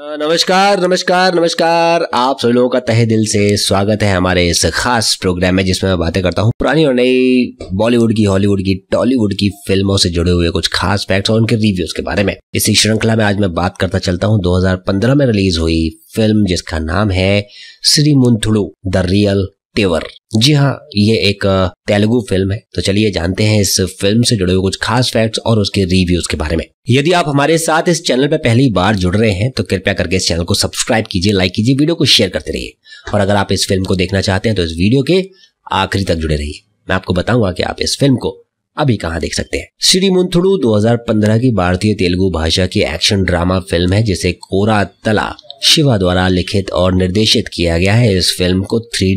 नमस्कार नमस्कार नमस्कार आप सभी लोगों का तहे दिल से स्वागत है हमारे इस खास प्रोग्राम में जिसमें मैं बातें करता हूँ पुरानी और नई बॉलीवुड की हॉलीवुड की टॉलीवुड की फिल्मों से जुड़े हुए कुछ खास फैक्ट्स और उनके रिव्यूज के बारे में इसी श्रृंखला में आज मैं बात करता चलता हूँ दो में रिलीज हुई फिल्म जिसका नाम है श्री मुंथुड़ू द रियल तेवर जी हाँ ये एक तेलुगु फिल्म है तो चलिए जानते हैं इस फिल्म से जुड़े हुए कुछ खास फैक्ट्स और उसके रिव्यूज के बारे में यदि आप हमारे साथ इस चैनल पर पहली बार जुड़ रहे हैं तो कृपया करके इस चैनल को सब्सक्राइब कीजिए लाइक कीजिए वीडियो को शेयर करते रहिए और अगर आप इस फिल्म को देखना चाहते हैं तो इस वीडियो के आखिरी तक जुड़े रहिए मैं आपको बताऊंगा कि आप इस फिल्म को अभी कहाँ देख सकते हैं श्री मुंथुडू 2015 की भारतीय तेलुगु भाषा की एक्शन ड्रामा फिल्म है जिसे कोरा तला शिवा द्वारा लिखित और निर्देशित किया गया है इस फिल्म को थ्री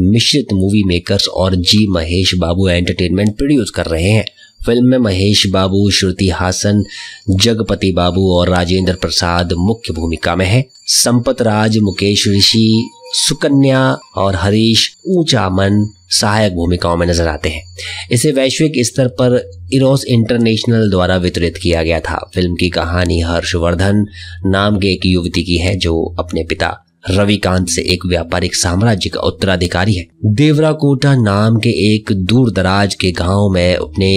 मिश्रित मूवी मेकर्स और G Mahesh Babu entertainment produce कर रहे हैं फिल्म में महेश बाबू श्रुति हासन जगपति बाबू और राजेंद्र प्रसाद मुख्य भूमिका में हैं। संपत राज मुकेश ऋषि सुकन्या और हरीश ऊंचा मन सहायक भूमिकाओं में नजर आते हैं इसे वैश्विक स्तर पर इरोस इंटरनेशनल द्वारा वितरित किया गया था फिल्म की कहानी हर्षवर्धन नाम के एक युवती की है जो अपने पिता रविकांत से एक व्यापारिक साम्राज्य का उत्तराधिकारी है देवरा कोटा नाम के एक दूर दराज के गांव में अपने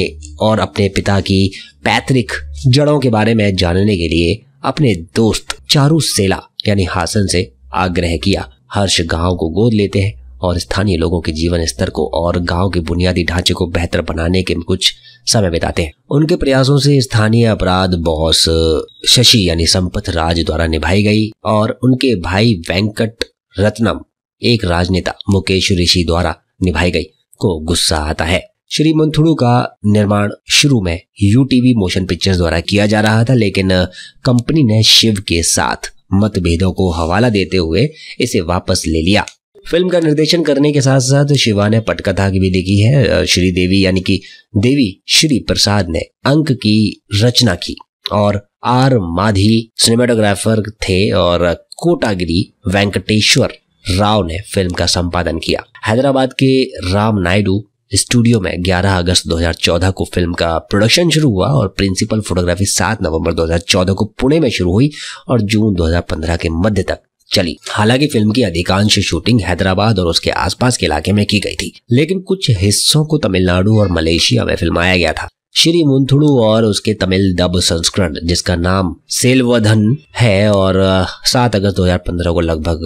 और अपने पिता की पैतृक जड़ों के बारे में जानने के लिए अपने दोस्त चारू सेला यानी हासन से आग्रह किया हर्ष गांव को गोद लेते हैं और स्थानीय लोगों के जीवन स्तर को और गांव के बुनियादी ढांचे को बेहतर बनाने के कुछ समय बिताते हैं उनके प्रयासों से स्थानीय अपराध बॉस शशि यानी संपत राज द्वारा निभाई गई और उनके भाई वेंकट रत्नम एक राजनेता मुकेश ऋषि द्वारा निभाई गई को गुस्सा आता है श्री मंथुड़ू का निर्माण शुरू में यूटीवी मोशन पिक्चर्स द्वारा किया जा रहा था लेकिन कंपनी ने शिव के साथ मतभेदों को हवाला देते हुए इसे वापस ले लिया फिल्म का निर्देशन करने के साथ साथ शिवा ने पटकथा भी लिखी है श्री देवी यानी कि देवी श्री प्रसाद ने अंक की रचना की और आर माधी सिनेमाटोग्राफर थे और कोटागिरी वेंकटेश्वर राव ने फिल्म का संपादन किया हैदराबाद के राम नायडू स्टूडियो में 11 अगस्त 2014 को फिल्म का प्रोडक्शन शुरू हुआ और प्रिंसिपल फोटोग्राफी 7 नवंबर 2014 को पुणे में शुरू हुई और जून 2015 के मध्य तक चली हालांकि फिल्म की अधिकांश शूटिंग हैदराबाद और उसके आसपास के इलाके में की गई थी लेकिन कुछ हिस्सों को तमिलनाडु और मलेशिया में फिल्माया गया था श्री मुंथुड़ू और उसके तमिल डब संस्करण जिसका नाम सेलवधन है और सात अगस्त 2015 को लगभग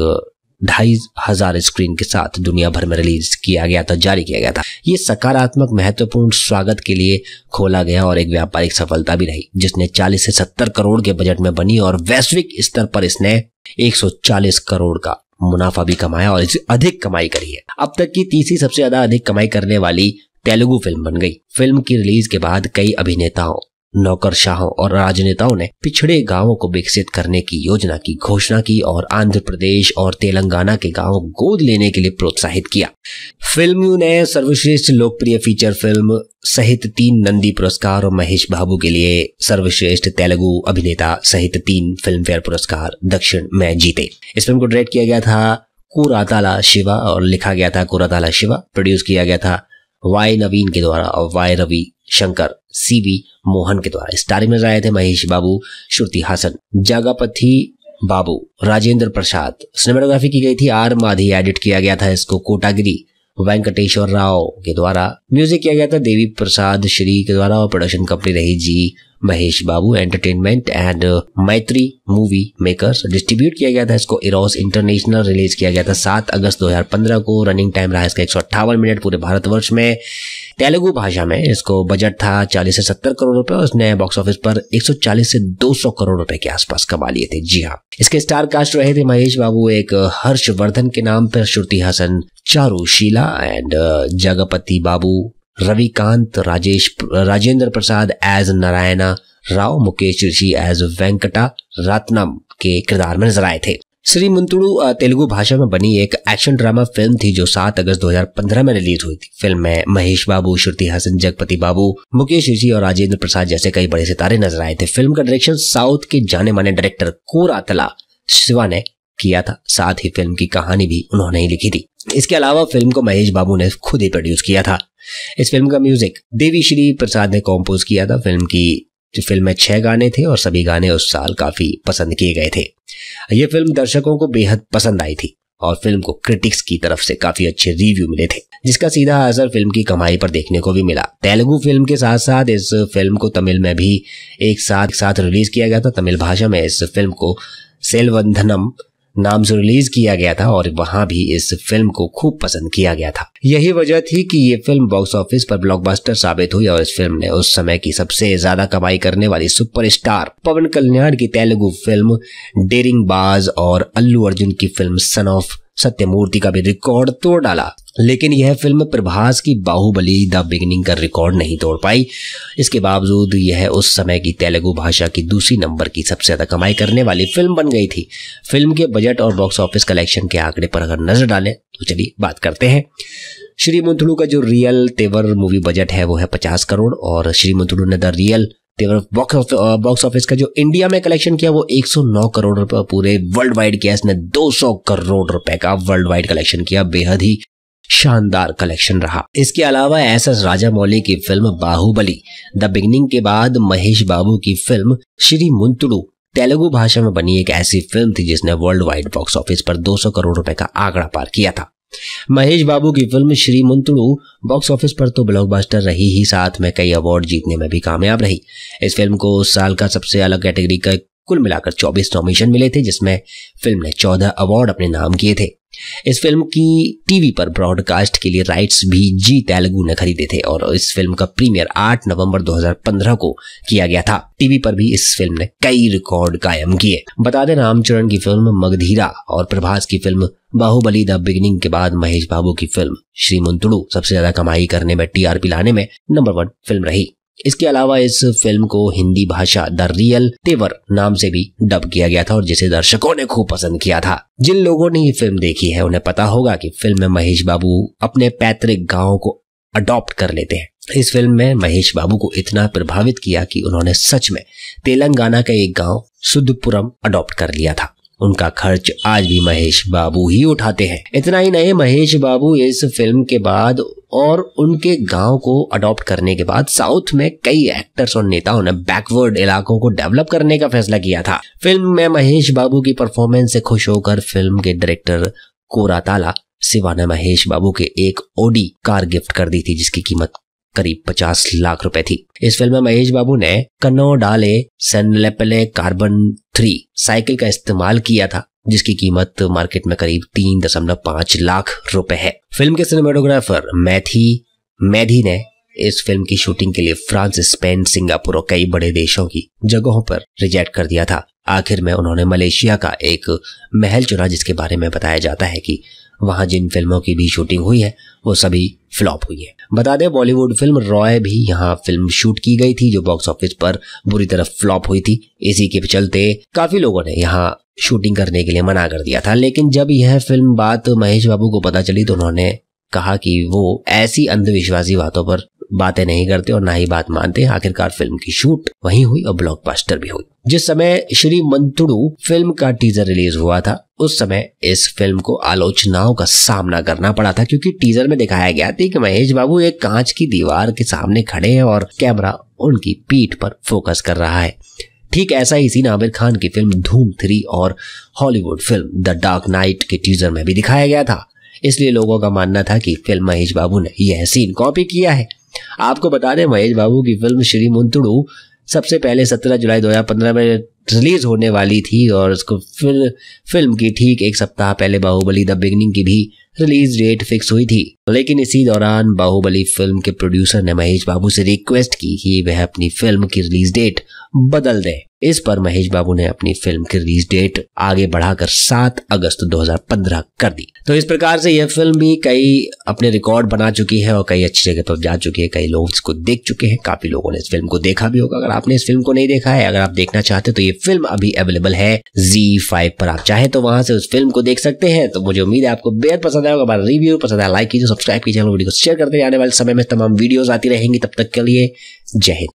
ढाई हजार स्क्रीन के साथ दुनिया भर में रिलीज किया गया था जारी किया गया था ये सकारात्मक महत्वपूर्ण स्वागत के लिए खोला गया और एक व्यापारिक सफलता भी रही जिसने 40 से 70 करोड़ के बजट में बनी और वैश्विक स्तर पर इसने 140 करोड़ का मुनाफा भी कमाया और इसे अधिक कमाई करी है अब तक की तीसरी सबसे ज्यादा अधिक कमाई करने वाली तेलुगु फिल्म बन गई फिल्म की रिलीज के बाद कई अभिनेताओं नौकरशाहों और राजनेताओं ने पिछड़े गांवों को विकसित करने की योजना की घोषणा की और आंध्र प्रदेश और तेलंगाना के गांवों गोद लेने के लिए प्रोत्साहित किया फिल्म ने सर्वश्रेष्ठ लोकप्रिय फीचर फिल्म सहित तीन नंदी पुरस्कार और महेश बाबू के लिए सर्वश्रेष्ठ तेलुगु अभिनेता सहित तीन फिल्म फेयर पुरस्कार दक्षिण में जीते इस फिल्म को डायरेक्ट किया गया था कुराताला शिवा और लिखा गया था कुराताला शिवा प्रोड्यूस किया गया था वाई नवीन के द्वारा और वाई रवि शंकर सीवी मोहन के द्वारा स्टारिंग में आए थे महेश बाबू श्रुति हासन जागापति बाबू राजेंद्र प्रसाद सिनेमाटोग्राफी की गई थी आर माधी एडिट किया गया था इसको कोटागिरी वेंकटेश्वर राव के द्वारा म्यूजिक किया गया था देवी प्रसाद श्री के द्वारा और प्रोडक्शन कंपनी रही G Mahesh Babu entertainment and Mythri movie makers distribute किया गया था इसको इरोस इंटरनेशनल रिलीज किया गया था सात अगस्त 2015 को रनिंग टाइम रहा इसका एक मिनट पूरे भारतवर्ष में तेलुगु भाषा में इसको बजट था 40 से 70 करोड़ रुपए और इसने बॉक्स ऑफिस पर 140 से 200 करोड़ रुपए के आसपास कमा लिए थे जी हाँ इसके स्टार कास्ट रहे थे महेश बाबू एक हर्षवर्धन के नाम पर Shruti Haasan Charu Sheela and Jagapati Babu Ravikant Rajesh Rajendra Prasad as Narayana Rao Mukesh Rishi as Venkata Ratnam के किरदार में नजर आए थे श्री मुंतुड़ू तेलुगु भाषा में बनी एक एक्शन ड्रामा फिल्म थी जो 7 अगस्त 2015 में रिलीज हुई थी फिल्म में महेश बाबू श्रुति हसन जगपति बाबू मुकेश ऋषि और राजेंद्र प्रसाद जैसे कई बड़े सितारे नजर आए थे फिल्म का डायरेक्शन साउथ के जाने माने डायरेक्टर कोरातला शिवा ने किया था साथ ही फिल्म की कहानी भी उन्होंने ही लिखी थी इसके अलावा फिल्म को महेश बाबू ने खुद ही प्रोड्यूस किया था इस फिल्म का म्यूजिक देवी श्री प्रसाद ने कॉम्पोज किया था फिल्म की जो फिल्म में छह गाने थे और सभी गाने उस साल काफी पसंद किए गए थे ये फिल्म दर्शकों को बेहद पसंद आई थी और फिल्म को क्रिटिक्स की तरफ से काफी अच्छे रिव्यू मिले थे जिसका सीधा असर फिल्म की कमाई पर देखने को भी मिला तेलुगु फिल्म के साथ साथ इस फिल्म को तमिल में भी एक साथ साथ रिलीज किया गया था तमिल भाषा में इस फिल्म को सेलवंधनम नाम से रिलीज किया गया था और वहां भी इस फिल्म को खूब पसंद किया गया था यही वजह थी कि ये फिल्म बॉक्स ऑफिस पर ब्लॉकबस्टर साबित हुई और इस फिल्म ने उस समय की सबसे ज्यादा कमाई करने वाली सुपरस्टार पवन कल्याण की तेलुगु फिल्म डेरिंग बाज और अल्लू अर्जुन की फिल्म सन ऑफ सत्यमूर्ति का भी रिकॉर्ड तोड़ डाला लेकिन यह फिल्म प्रभास की बाहुबली द बिगनिंग का रिकॉर्ड नहीं तोड़ पाई इसके बावजूद यह उस समय की तेलुगु भाषा की दूसरी नंबर की सबसे ज़्यादा कमाई करने वाली फिल्म बन गई थी फिल्म के बजट और बॉक्स ऑफिस कलेक्शन के आंकड़े पर अगर नजर डालें तो चलिए बात करते हैं श्री मुंथुलू का जो रियल तेवर मूवी बजट है वो है पचास करोड़ और श्री मुंथुलू ने द रियल बॉक्स बॉक्स ऑफिस का जो इंडिया में कलेक्शन किया वो 109 करोड़ रुपए पूरे वर्ल्ड वाइड किया इसने 200 करोड़ रुपए का वर्ल्ड वाइड कलेक्शन किया बेहद ही शानदार कलेक्शन रहा इसके अलावा एस एस राजा मौली की फिल्म बाहुबली द बिगनिंग के बाद महेश बाबू की फिल्म श्री मुंतुड़ू तेलुगु भाषा में बनी एक ऐसी फिल्म थी जिसने वर्ल्ड वाइड बॉक्स ऑफिस पर 200 करोड़ रुपए का आंकड़ा पार किया था महेश बाबू की film Srimanthudu box office पर तो ब्लॉकबस्टर रही ही साथ में कई अवार्ड जीतने में भी कामयाब रही इस फिल्म को उस साल का सबसे अलग कैटेगरी का कुल मिलाकर 24 नॉमिनेशन मिले थे जिसमें फिल्म ने 14 अवार्ड अपने नाम किए थे इस फिल्म की टीवी पर ब्रॉडकास्ट के लिए राइट्स भी जी तेलुगु ने खरीदे थे और इस फिल्म का प्रीमियर 8 नवंबर 2015 को किया गया था टीवी पर भी इस फिल्म ने कई रिकॉर्ड कायम किए बता दें रामचरण की फिल्म मगधीरा और प्रभास की फिल्म बाहुबली द बिगिनिंग के बाद महेश बाबू की फिल्म श्री मुंतड़ू सबसे ज्यादा कमाई करने में टीआरपी लाने में नंबर वन फिल्म रही इसके अलावा इस फिल्म को हिंदी भाषा द रियल तेवर नाम से भी डब किया गया था और जिसे दर्शकों ने खूब पसंद किया था जिन लोगों ने ये फिल्म देखी है उन्हें पता होगा कि फिल्म में महेश बाबू अपने पैतृक गाँव को अडॉप्ट कर लेते हैं इस फिल्म में महेश बाबू को इतना प्रभावित किया कि उन्होंने सच में तेलंगाना का एक गांव सुदपुरम अडॉप्ट कर लिया था उनका खर्च आज भी महेश बाबू ही उठाते हैं इतना ही नहीं महेश बाबू इस फिल्म के बाद और उनके गांव को अडॉप्ट करने के बाद साउथ में कई एक्टर्स और नेताओं ने बैकवर्ड इलाकों को डेवलप करने का फैसला किया था फिल्म में महेश बाबू की परफॉर्मेंस से खुश होकर फिल्म के डायरेक्टर कोराताला शिवा ने महेश बाबू के एक ओडी कार गिफ्ट कर दी थी जिसकी कीमत करीब 50 लाख रुपए थी इस फिल्म में महेश बाबू ने कन्नो डाले सनलेपले कार्बन थ्री साइकिल का इस्तेमाल किया था जिसकी कीमत मार्केट में करीब तीन दशमलव पांच लाख रुपए है फिल्म के सिनेमाटोग्राफर मैथी मैधी ने इस फिल्म की शूटिंग के लिए फ्रांस स्पेन सिंगापुर और कई बड़े देशों की जगहों पर रिजेक्ट कर दिया था आखिर में उन्होंने मलेशिया का एक महल चुना जिसके बारे में बताया जाता है की वहां जिन फिल्मों की भी शूटिंग हुई है वो सभी फ्लॉप हुई है बता दें बॉलीवुड फिल्म रॉय भी यहाँ फिल्म शूट की गई थी जो बॉक्स ऑफिस पर बुरी तरह फ्लॉप हुई थी इसी के चलते काफी लोगों ने यहाँ शूटिंग करने के लिए मना कर दिया था लेकिन जब यह फिल्म बात महेश बाबू को पता चली तो उन्होंने कहा कि वो ऐसी अंधविश्वासी बातों पर बातें नहीं करते और ना ही बात मानते आखिरकार फिल्म की शूट वहीं हुई और ब्लॉकबस्टर भी हुई जिस समय श्री मंतुड़ू फिल्म का टीजर रिलीज हुआ था उस समय इस फिल्म को आलोचनाओं का सामना करना पड़ा था क्योंकि टीजर में दिखाया गया था कि महेश बाबू एक कांच की दीवार के सामने खड़े हैं और कैमरा उनकी पीठ पर फोकस कर रहा है ठीक ऐसा ही सीन आमिर खान की फिल्म धूम थ्री और Hollywood film the dark knight के टीजर में भी दिखाया गया था इसलिए लोगों का मानना था कि फिल्म महेश बाबू ने यह सीन कॉपी किया है आपको बता दें महेश बाबू की फिल्म श्री मुंतड़ू सबसे पहले 17 जुलाई 2015 में रिलीज होने वाली थी और उसको फिर फिल्म की ठीक एक सप्ताह पहले बाहुबली द बिगनिंग की भी रिलीज डेट फिक्स हुई थी लेकिन इसी दौरान बाहुबली फिल्म के प्रोड्यूसर ने महेश बाबू से रिक्वेस्ट की कि वह अपनी फिल्म की रिलीज डेट बदल दें इस पर महेश बाबू ने अपनी फिल्म की रिलीज डेट आगे बढ़ाकर 7 अगस्त 2015 कर दी तो इस प्रकार से यह फिल्म भी कई अपने रिकॉर्ड बना चुकी है और कई अच्छी जगह पर जा चुकी है कई लोग इसको देख चुके हैं काफी लोगों ने इस फिल्म को देखा भी होगा अगर आपने इस फिल्म को नहीं देखा है अगर आप देखना चाहते तो ये फिल्म अभी अवेलेबल है जी फाइव पर आप चाहे तो वहां से उस फिल्म को देख सकते हैं तो मुझे उम्मीद है आपको बेहद पसंद पसंद आया होगा हमारा रिव्यू पसंद आया लाइक कीजिए सब्सक्राइब कीजिए वीडियो को शेयर करते हैं आने वाले समय में तमाम वीडियोज आती रहेंगी तब तक के लिए जय हिंद